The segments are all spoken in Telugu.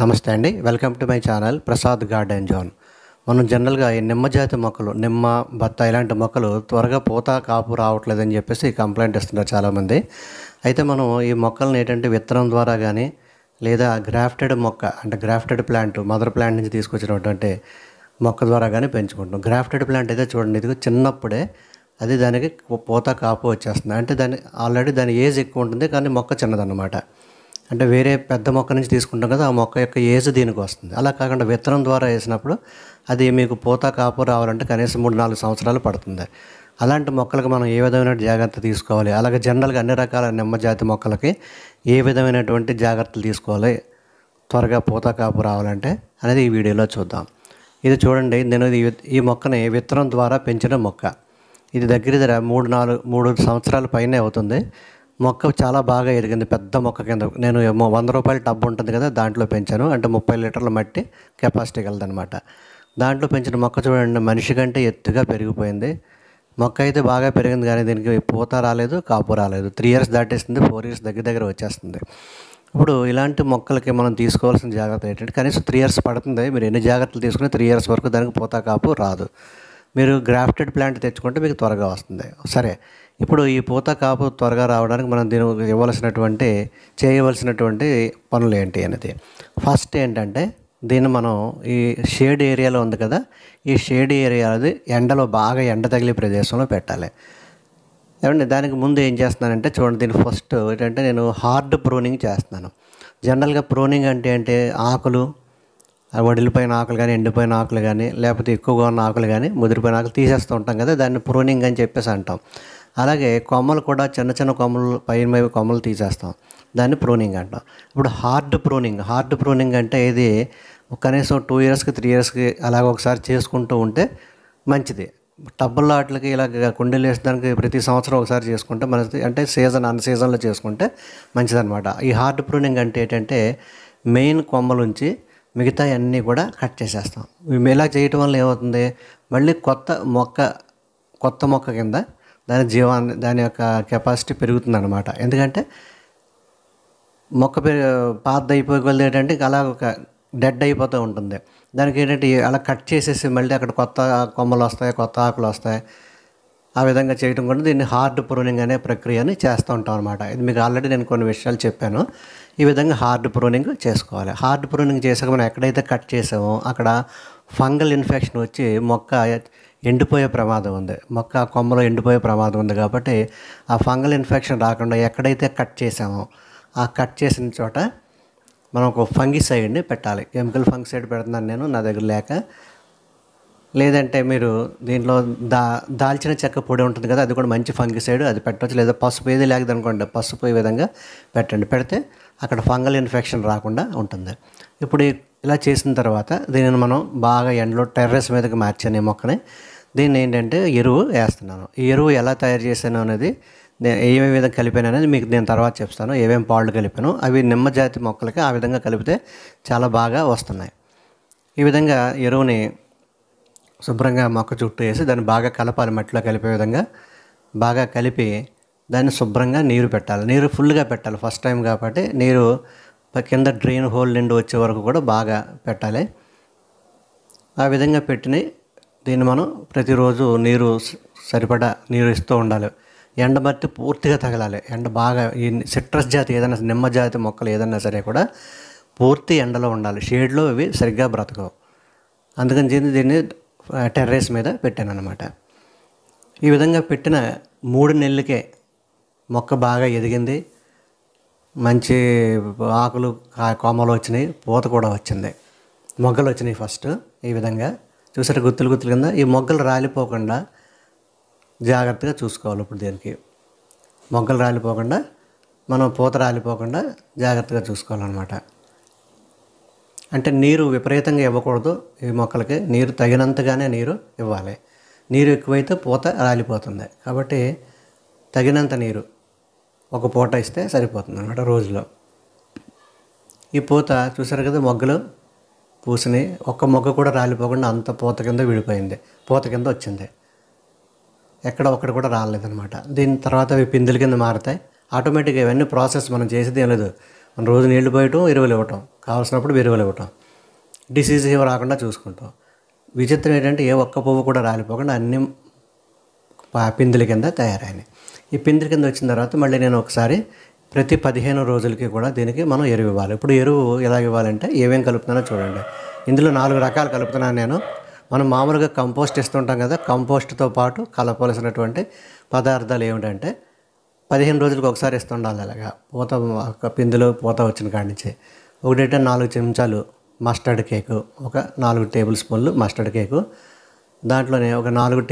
నమస్తే అండి welcome to my channel Prasad garden zone మనం జనరల్గా ఈ నిమ్మ జాతి మొక్కలు నిమ్మ బత్త ఇలాంటి మొక్కలు త్వరగా పూత కాపు రావట్లేదని చెప్పేసి కంప్లైంట్ ఇస్తున్నారు చాలామంది అయితే మనం ఈ మొక్కలను ఏంటంటే విత్తనం ద్వారా కానీ లేదా గ్రాఫ్టెడ్ మొక్క అంటే గ్రాఫ్టెడ్ ప్లాంట్ మదర్ ప్లాంట్ నుంచి తీసుకొచ్చినటువంటి మొక్క ద్వారా కానీ పెంచుకుంటాం గ్రాఫ్టెడ్ ప్లాంట్ అయితే చూడండి ఇది చిన్నప్పుడే అది దానికి పూత కాపు వచ్చేస్తుంది అంటే దాని ఆల్రెడీ దాని ఏజ్ ఎక్కువ ఉంటుంది కానీ మొక్క చిన్నదన్నమాట అంటే వేరే పెద్ద మొక్క నుంచి తీసుకుంటాం కదా ఆ మొక్క యొక్క ఏజ్ దీనికి వస్తుంది అలా కాకుండా విత్తనం ద్వారా వేసినప్పుడు అది మీకు పూత కాపు రావాలంటే కనీసం మూడు నాలుగు సంవత్సరాలు పడుతుంది అలాంటి మొక్కలకు మనం ఏ విధమైన జాగ్రత్త తీసుకోవాలి అలాగే జనరల్గా అన్ని రకాల నిమ్మజాతి మొక్కలకి ఏ విధమైనటువంటి జాగ్రత్తలు తీసుకోవాలి త్వరగా పూత కాపు రావాలంటే అనేది ఈ వీడియోలో చూద్దాం ఇది చూడండి నేను ఈ మొక్కని విత్తనం ద్వారా పెంచిన మొక్క ఇది దగ్గర దగ్గర మూడు నాలుగు మూడు సంవత్సరాల పైనే అవుతుంది మొక్క చాలా బాగా ఎదిగింది పెద్ద మొక్క కింద నేను వంద రూపాయల టబ్ ఉంటుంది కదా దాంట్లో పెంచాను అంటే ముప్పై లీటర్ల మట్టి కెపాసిటీ కలదనమాట దాంట్లో పెంచిన మొక్క చూడండి మనిషి కంటే ఎత్తుగా పెరిగిపోయింది మొక్క అయితే బాగా పెరిగింది కానీ దీనికి పూత రాలేదు కాపు రాలేదు త్రీ ఇయర్స్ దాటేస్తుంది ఫోర్ ఇయర్స్ దగ్గర దగ్గర వచ్చేస్తుంది ఇప్పుడు ఇలాంటి మొక్కలకి మనం తీసుకోవాల్సిన జాగ్రత్త ఏంటంటే కనీసం త్రీ ఇయర్స్ పడుతుంది మీరు ఎన్ని జాగ్రత్తలు తీసుకుని త్రీ ఇయర్స్ వరకు దానికి పూత కాపు రాదు మీరు గ్రాఫ్టెడ్ ప్లాంట్ తెచ్చుకుంటే మీకు త్వరగా వస్తుంది సరే ఇప్పుడు ఈ పూత కాపు త్వరగా రావడానికి మనం దీని ఇవ్వాల్సినటువంటి చేయవలసినటువంటి పనులు ఏంటి అనేది ఫస్ట్ ఏంటంటే దీన్ని మనం ఈ షేడ్ ఏరియాలో ఉంది కదా ఈ షేడ్ ఏరియా అది ఎండలో బాగా ఎండ తగిలే ప్రదేశంలో పెట్టాలి ఏమంటే దానికి ముందు ఏం చేస్తున్నానంటే చూడండి దీని ఫస్ట్ ఏంటంటే నేను హార్డ్ ప్రూనింగ్ చేస్తున్నాను జనరల్గా ప్రూనింగ్ అంటే అంటే ఆకులు వడిలిపోయిన ఆకులు కానీ ఎండిపోయిన ఆకులు కానీ లేకపోతే ఎక్కువగా ఉన్న ఆకులు కానీ ముదిరిపోయిన ఆకులు తీసేస్తూ ఉంటాం కదా దాన్ని ప్రూనింగ్ అని చెప్పేసి అంటాం అలాగే కొమ్మలు కూడా చిన్న చిన్న కొమ్మలు పైన కొమ్మలు తీసేస్తాం దాన్ని ప్రూనింగ్ అంటాం ఇప్పుడు హార్డ్ ప్రూనింగ్ హార్డ్ ప్రూనింగ్ అంటే ఇది కనీసం టూ ఇయర్స్కి త్రీ ఇయర్స్కి అలాగ ఒకసారి చేసుకుంటూ ఉంటే మంచిది టబ్బుల్లో వాటికి ఇలా కుండీలు దానికి ప్రతి సంవత్సరం ఒకసారి చేసుకుంటే మంచిది అంటే సీజన్ అన్ సీజన్లో చేసుకుంటే మంచిదన్నమాట ఈ హార్డ్ ప్రూనింగ్ అంటే ఏంటంటే మెయిన్ కొమ్మలుంచి మిగతా అన్నీ కూడా కట్ చేసేస్తాం ఇలా చేయటం వల్ల ఏమవుతుంది మళ్ళీ కొత్త మొక్క కొత్త మొక్క కింద దాని జీవాన్ని దాని యొక్క కెపాసిటీ పెరుగుతుంది అనమాట ఎందుకంటే మొక్క పెరి పాత అయిపోయి కొలది ఏంటంటే అలా ఒక డెడ్ అయిపోతూ ఉంటుంది దానికి ఏంటంటే అలా కట్ చేసేసి మళ్ళీ అక్కడ కొత్త కొమ్మలు వస్తాయి కొత్త ఆకులు వస్తాయి ఆ విధంగా చేయడం కూడా దీన్ని హార్డ్ ప్రూనింగ్ అనే ప్రక్రియని చేస్తూ ఉంటాం అనమాట ఇది మీకు ఆల్రెడీ నేను కొన్ని విషయాలు చెప్పాను ఈ విధంగా హార్డ్ ప్రూనింగ్ చేసుకోవాలి హార్డ్ ప్రూనింగ్ చేసాక మనం ఎక్కడైతే కట్ చేసామో అక్కడ ఫంగల్ ఇన్ఫెక్షన్ వచ్చి మొక్క ఎండిపోయే ప్రమాదం ఉంది మొక్క కొమ్మలో ఎండిపోయే ప్రమాదం ఉంది కాబట్టి ఆ ఫంగల్ ఇన్ఫెక్షన్ రాకుండా ఎక్కడైతే కట్ చేసామో ఆ కట్ చేసిన చోట మనం ఒక ఫంగిసైడ్ని పెట్టాలి కెమికల్ ఫంగిసైడ్ పెడుతున్నాను నేను నా దగ్గర లేక లేదంటే మీరు దీంట్లో దా దాల్చిన చెక్క పొడి ఉంటుంది కదా అది కూడా మంచి ఫంగి సైడ్ అది పెట్టవచ్చు లేదా పసుపు ఏది లేకదు అనుకోండి పసుపు ఈ విధంగా పెట్టండి పెడితే అక్కడ ఫంగల్ ఇన్ఫెక్షన్ రాకుండా ఉంటుంది ఇప్పుడు ఇలా చేసిన తర్వాత దీనిని మనం బాగా ఎండలో టెర్రస్ మీదకి మార్చాను ఈ మొక్కని దీన్ని ఏంటంటే ఎరువు వేస్తున్నాను ఈ ఎరువు ఎలా తయారు చేశాను అనేది ఏమేమి విధంగా కలిపాను అనేది మీకు నేను తర్వాత చెప్తాను ఏమేమి పాళ్ళు కలిపాను అవి నిమ్మజాతి మొక్కలకి ఆ విధంగా కలిపితే చాలా బాగా వస్తున్నాయి ఈ విధంగా ఎరువుని శుభ్రంగా మొక్క చుట్టూ వేసి దాన్ని బాగా కలపాలి మట్టిలో కలిపే విధంగా బాగా కలిపి దాన్ని శుభ్రంగా నీరు పెట్టాలి నీరు ఫుల్గా పెట్టాలి ఫస్ట్ టైం కాబట్టి నీరు కింద డ్రైన్ హోల్ నిండి వచ్చే వరకు కూడా బాగా పెట్టాలి ఆ విధంగా పెట్టిన దీన్ని మనం ప్రతిరోజు నీరు సరిపడా నీరు ఇస్తూ ఉండాలి ఎండ మట్టి పూర్తిగా తగలాలి ఎండ బాగా ఈ సిట్రస్ జాతి ఏదైనా నిమ్మ జాతి మొక్కలు ఏదైనా సరే కూడా పూర్తి ఎండలో ఉండాలి షేడ్లో ఇవి సరిగ్గా బ్రతకవు అందుకని దీన్ని దీన్ని టెర్రస్ మీద పెట్టాను అనమాట ఈ విధంగా పెట్టిన మూడు నెలలకే మొక్క బాగా ఎదిగింది మంచి ఆకులు కోమలు వచ్చినాయి పూత కూడా వచ్చింది మొగ్గలు వచ్చినాయి ఫస్ట్ ఈ విధంగా చూసారు గుత్తులు గుత్తులు కింద ఈ మొగ్గలు రాలిపోకుండా జాగ్రత్తగా చూసుకోవాలి ఇప్పుడు దీనికి మొగ్గలు రాలిపోకుండా మనం పూత రాలిపోకుండా జాగ్రత్తగా చూసుకోవాలన్నమాట అంటే నీరు విపరీతంగా ఇవ్వకూడదు ఈ మొక్కలకి నీరు తగినంతగానే నీరు ఇవ్వాలి నీరు ఎక్కువైతే పూత రాలిపోతుంది కాబట్టి తగినంత నీరు ఒక పూట ఇస్తే సరిపోతుంది అనమాట రోజులో ఈ పూత చూసారు కదా మొగ్గలు పూసిని ఒక్క మొగ్గ కూడా రాలిపోకుండా అంత పూత కింద విడిపోయింది పూత కింద వచ్చింది ఎక్కడ ఒక్కడ కూడా రాలేదనమాట దీని తర్వాత అవి పిందుల కింద మారుతాయి ఆటోమేటిక్గా ఇవన్నీ ప్రాసెస్ మనం చేసేది ఏం లేదు మనం రోజు నీళ్లు పోయటం ఎరువులు ఇవ్వటం కావాల్సినప్పుడు ఎరువులు ఇవ్వటం డిసీజ్ ఏమి రాకుండా చూసుకుంటాం విచిత్రం ఏంటంటే ఏ ఒక్క పువ్వు కూడా రాలిపోకుండా అన్ని పిందుల కింద తయారైనాయి ఈ పిందుల కింద వచ్చిన తర్వాత మళ్ళీ నేను ఒకసారి ప్రతి పదిహేను రోజులకి కూడా దీనికి మనం ఎరువు ఇవ్వాలి ఇప్పుడు ఎరువు ఎలా ఇవ్వాలంటే ఏమేమి కలుపుతున్నానో చూడండి ఇందులో నాలుగు రకాలు కలుపుతున్నాను నేను మనం మామూలుగా కంపోస్ట్ ఇస్తుంటాం కదా కంపోస్ట్తో పాటు కలపవలసినటువంటి పదార్థాలు ఏమిటంటే పదిహేను రోజులకు ఒకసారి ఇస్తుండాలి అలాగా పూత పిందులు పూత వచ్చిన కాడి నుంచి ఒకటంటే నాలుగు చెంచాలు మస్టర్డ్ కేకు ఒక నాలుగు టేబుల్ స్పూన్లు మస్టర్డ్ కేకు దాంట్లోనే ఒక నాలుగు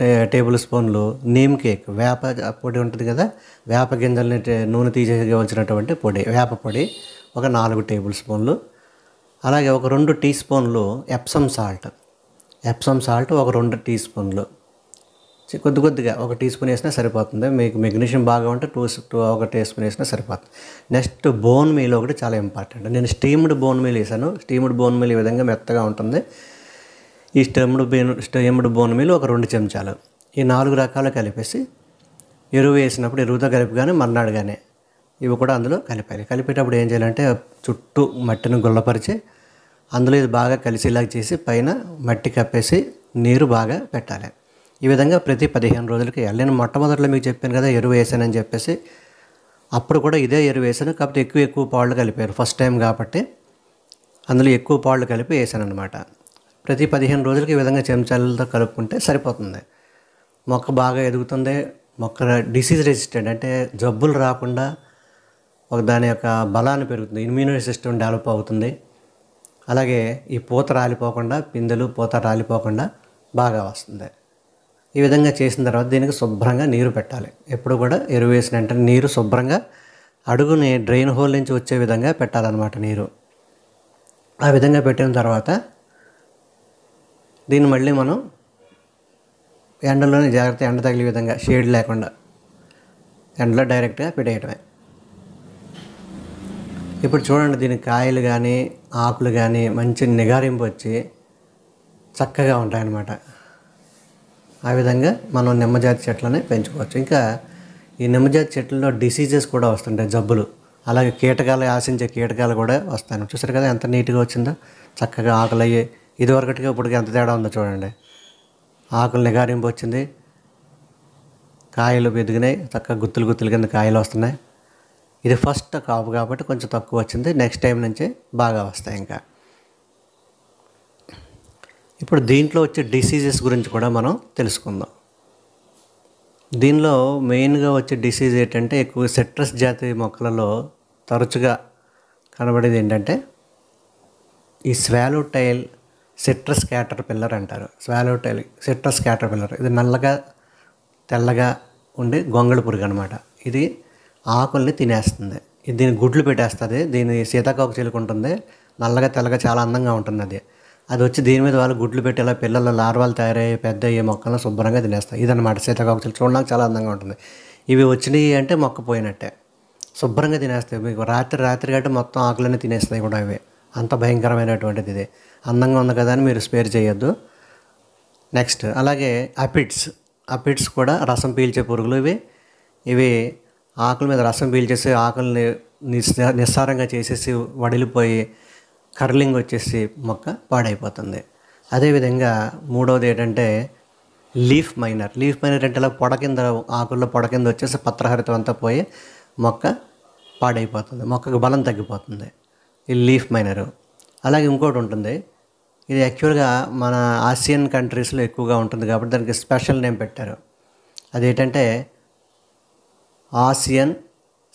టే టేబుల్ స్పూన్లు నీమ్ కేక్ వేప పొడి ఉంటుంది కదా వేప గింజల్ని నూనె తీసేవలసినటువంటి పొడి వేప పొడి ఒక నాలుగు టేబుల్ స్పూన్లు అలాగే ఒక రెండు టీ స్పూన్లు ఎప్సమ్ సాల్ట్ ఎప్సమ్ సాల్ట్ ఒక రెండు టీ స్పూన్లు కొద్ది కొద్దిగా ఒక టీ స్పూన్ వేసినా సరిపోతుంది మీకు మెగ్నీషియం బాగా ఉంటే టూ టూ ఒక టీ స్పూన్ వేసినా సరిపోతుంది నెక్స్ట్ బోన్ మీల్ ఒకటి చాలా ఇంపార్టెంట్ నేను స్టీమ్డ్ బోన్ మీల్ వేసాను స్టీమ్డ్ బోన్ మీల్ ఈ విధంగా మెత్తగా ఉంటుంది ఈ steamed bean steamed bone meal ఒక రెండు చెంచాలు ఈ నాలుగు రకాలు కలిపేసి ఎరువు వేసినప్పుడు ఎరువుతో కానీ మర్నాడు కానీ ఇవి కూడా అందులో కలిపాలి కలిపేటప్పుడు ఏం చేయాలంటే చుట్టూ మట్టిని గుల్లపరిచి అందులో ఇది బాగా కలిసేలాగా చేసి పైన మట్టి కప్పేసి నీరు బాగా పెట్టాలి ఈ విధంగా ప్రతి పదిహేను రోజులకి వెళ్ళిన నేను మొట్టమొదట్లో మీకు చెప్పాను కదా ఎరువు వేసానని చెప్పేసి అప్పుడు కూడా ఇదే ఎరువు వేసాను కాకపోతే ఎక్కువ ఎక్కువ పాళ్ళు కలిపారు ఫస్ట్ టైం కాబట్టి అందులో ఎక్కువ పాళ్ళు కలిపి వేసాను అనమాట ప్రతి పదిహేను రోజులకి ఈ విధంగా చెంచాలతో కలుపుకుంటే సరిపోతుంది మొక్క బాగా ఎదుగుతుంది మొక్క డిసీజ్ రెసిస్టెంట్ అంటే జబ్బులు రాకుండా ఒక దాని యొక్క బలాన్ని పెరుగుతుంది ఇమ్యూనిటీ సిస్టమ్ డెవలప్ అవుతుంది అలాగే ఈ పూత రాలిపోకుండా పిందెలు పూత రాలిపోకుండా బాగా వస్తుంది ఈ విధంగా చేసిన తర్వాత దీనికి శుభ్రంగా నీరు పెట్టాలి ఎప్పుడు కూడా ఎరువు వేసిన వెంటనే నీరు శుభ్రంగా అడుగుని డ్రైన్ హోల్ నుంచి వచ్చే విధంగా పెట్టాలన్నమాట నీరు ఆ విధంగా పెట్టిన తర్వాత దీన్ని మళ్ళీ మనం ఎండలోనే జాగ్రత్త ఎండ తగిలే విధంగా షేడ్ లేకుండా ఎండలో డైరెక్ట్గా పెట్టేయటమే ఇప్పుడు చూడండి దీని కాయలు కానీ ఆకులు కానీ మంచి నిగారింపు వచ్చి చక్కగా ఉంటాయన్నమాట ఆ విధంగా మనం నిమ్మజాతి చెట్లనే పెంచుకోవచ్చు ఇంకా ఈ నిమ్మజాతి చెట్లలో డిసీజెస్ కూడా వస్తుంటాయి జబ్బులు అలాగే కీటకాలు ఆశించే కీటకాలు కూడా వస్తాయి చూసారు కదా ఎంత నీట్గా వచ్చిందో చక్కగా ఆకులు అయ్యి ఇదివరకటికి ఇప్పటికి ఎంత తేడా ఉందో చూడండి ఆకులు నిగారింపు వచ్చింది కాయలు ఎదిగినాయి చక్కగా గుత్తులు గుత్తులు కింద కాయలు వస్తున్నాయి ఇది ఫస్ట్ కాపు కాబట్టి కొంచెం తక్కువ వచ్చింది నెక్స్ట్ టైం నుంచి బాగా వస్తాయి ఇంకా ఇప్పుడు దీంట్లో వచ్చే డిసీజెస్ గురించి కూడా మనం తెలుసుకుందాం దీనిలో మెయిన్గా వచ్చే డిసీజ్ ఏంటంటే ఎక్కువ సిట్రస్ జాతి మొక్కలలో తరచుగా కనబడేది ఏంటంటే ఈ swallow tail citrus caterpillar అంటారు swallow tail citrus caterpillar ఇది నల్లగా తెల్లగా ఉండే గొంగళ పురుగు అనమాట ఇది ఆకుల్ని తినేస్తుంది ఇది దీని గుడ్లు పెట్టేస్తుంది దీని సీతాకోక చిలుకుంటుంది నల్లగా తెల్లగా చాలా అందంగా ఉంటుంది అది అది వచ్చి దీని మీద వాళ్ళు గుడ్లు పెట్టి అలా పిల్లల లార్వాలు తయారయ్యే పెద్ద అయ్యే మొక్కలను శుభ్రంగా తినేస్తాయి ఇదనమాట సీతాకోకచిలు చూడడానికి చాలా అందంగా ఉంటుంది ఇవి వచ్చినాయి అంటే మొక్క పోయినట్టే శుభ్రంగా తినేస్తాయి మీకు రాత్రి రాత్రి గట్ట మొత్తం ఆకులన్నీ తినేస్తాయి కూడా ఇవి అంత భయంకరమైనటువంటిది ఇది అందంగా ఉంది కదా అని మీరు స్పేర్ చేయొద్దు నెక్స్ట్ అలాగే అపిడ్స్ అపిడ్స్ కూడా రసం పీల్చే పురుగులు ఇవి ఇవి ఆకుల మీద రసం పీల్చేసి ఆకుల్ని నిస్సారంగా చేసేసి వడిలిపోయి కర్లింగ్ వచ్చేసి మొక్క పాడైపోతుంది అదేవిధంగా మూడవది ఏంటంటే లీఫ్ మైనర్ లీఫ్ మైనర్ అంటే ఇలా పొడ కింద ఆకుల్లో పొడ కింద వచ్చేసి పత్రహరితం అంతా పోయి మొక్క పాడైపోతుంది మొక్కకు బలం తగ్గిపోతుంది ఈ లీఫ్ మైనరు అలాగే ఇంకోటి ఉంటుంది ఇది యాక్చువల్గా మన ఆసియన్ కంట్రీస్లో ఎక్కువగా ఉంటుంది కాబట్టి దానికి స్పెషల్ నేమ్ పెట్టారు అదేంటంటే ఆసియన్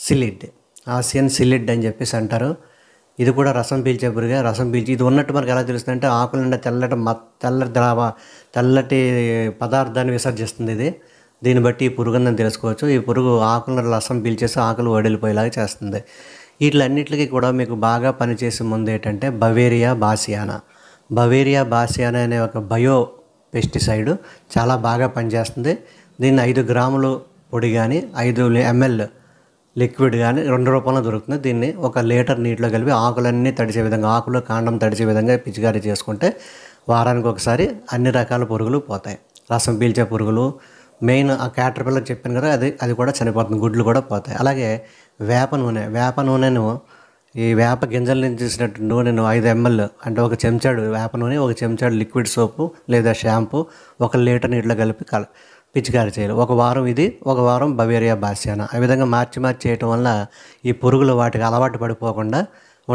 సిలిడ్ ఆసియన్ సిలిడ్ అని చెప్పేసి అంటారు ఇది కూడా రసం పీల్చే పురుగే రసం పీల్చి ఇది ఉన్నట్టు మనకు ఎలా తెలుస్తుంది అంటే ఆకుల నిండా తెల్లటి మ తెల్లటి ద్రావ తెల్లటి పదార్థాన్ని విసర్జిస్తుంది ఇది దీన్ని బట్టి ఈ పురుగు తెలుసుకోవచ్చు ఈ పురుగు ఆకులను రసం పీల్చేసి ఆకులు వడిలిపోయేలాగా చేస్తుంది వీటిలన్నిటికీ కూడా మీకు బాగా పనిచేసే ముందు ఏంటంటే బవేరియా బాసియానా బవేరియా బాసియానా అనే ఒక బయో పెస్టిసైడ్ చాలా బాగా పనిచేస్తుంది దీన్ని ఐదు గ్రాములు పొడి కానీ ఐదు ఎంఎల్ లిక్విడ్ కానీ రెండు రూపంలో దొరుకుతుంది దీన్ని ఒక లీటర్ నీటిలో కలిపి ఆకులన్నీ తడిచే విధంగా ఆకులు కాండం తడిచే విధంగా పిచికారీ చేసుకుంటే వారానికి ఒకసారి అన్ని రకాల పురుగులు పోతాయి రసం పీల్చే పురుగులు మెయిన్ ఆ క్యాటర్ పిల్లలు చెప్పాను కదా అది అది కూడా చనిపోతుంది గుడ్లు కూడా పోతాయి అలాగే వేప నూనె వేప నూనెను ఈ వేప గింజల నుంచి చేసినట్టు నూనెను ఐదు ఎంఎల్ అంటే ఒక చెంచాడు వేప నూనె ఒక చెంచాడు లిక్విడ్ సోపు లేదా షాంపూ ఒక లీటర్ నీటిలో కలిపి కల పిచికారి చేయాలి ఒక వారం ఇది ఒక వారం బవేరియా బాస్యాన ఆ విధంగా మార్చి మార్చి చేయటం వల్ల ఈ పురుగులు వాటికి అలవాటు పడిపోకుండా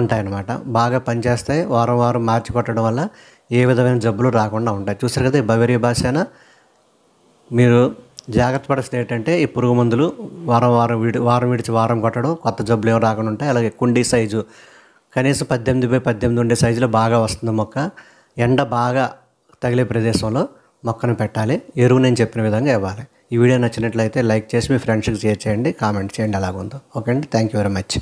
ఉంటాయన్నమాట బాగా పనిచేస్తాయి వారం వారం మార్చి కొట్టడం వల్ల ఏ విధమైన జబ్బులు రాకుండా ఉంటాయి చూసారు కదా ఈ బవేరియా బాస్యాన మీరు జాగ్రత్త పడాల్సింది ఏంటంటే ఈ పురుగు మందులు వారం వారం విడి వారం విడిచి వారం కొట్టడం కొత్త జబ్బులు ఏమి రాకుండా ఉంటాయి అలాగే కుండీ సైజు కనీసం పద్దెనిమిది బై పద్దెనిమిది ఉండే సైజులో బాగా వస్తుంది మొక్క ఎండ బాగా తగిలే ప్రదేశంలో మొక్కను పెట్టాలి ఎరువు నేను చెప్పిన విధంగా ఇవ్వాలి ఈ వీడియో నచ్చినట్లయితే లైక్ చేసి మీ ఫ్రెండ్స్కి షేర్ చేయండి కామెంట్ చేయండి ఉందో ఓకే అండి థ్యాంక్ యూ వెరీ మచ్